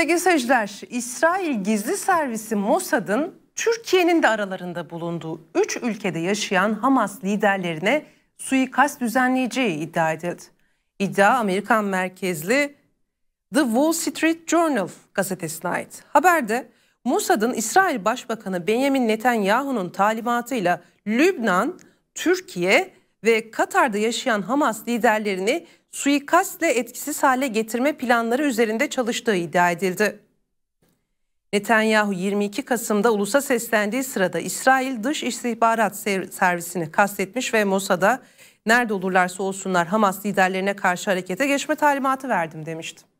Peki seyirciler, İsrail Gizli Servisi Mossad'ın Türkiye'nin de aralarında bulunduğu 3 ülkede yaşayan Hamas liderlerine suikast düzenleyeceği iddia edildi. İddia Amerikan merkezli The Wall Street Journal gazetesine ait. Haberde Mossad'ın İsrail Başbakanı Benjamin Netanyahu'nun talimatıyla Lübnan, Türkiye ve Katar'da yaşayan Hamas liderlerini suikastle etkisiz hale getirme planları üzerinde çalıştığı iddia edildi. Netanyahu 22 Kasım'da ulusa seslendiği sırada İsrail Dış İstihbarat Servisini kastetmiş ve Mossad'a nerede olurlarsa olsunlar Hamas liderlerine karşı harekete geçme talimatı verdim demişti.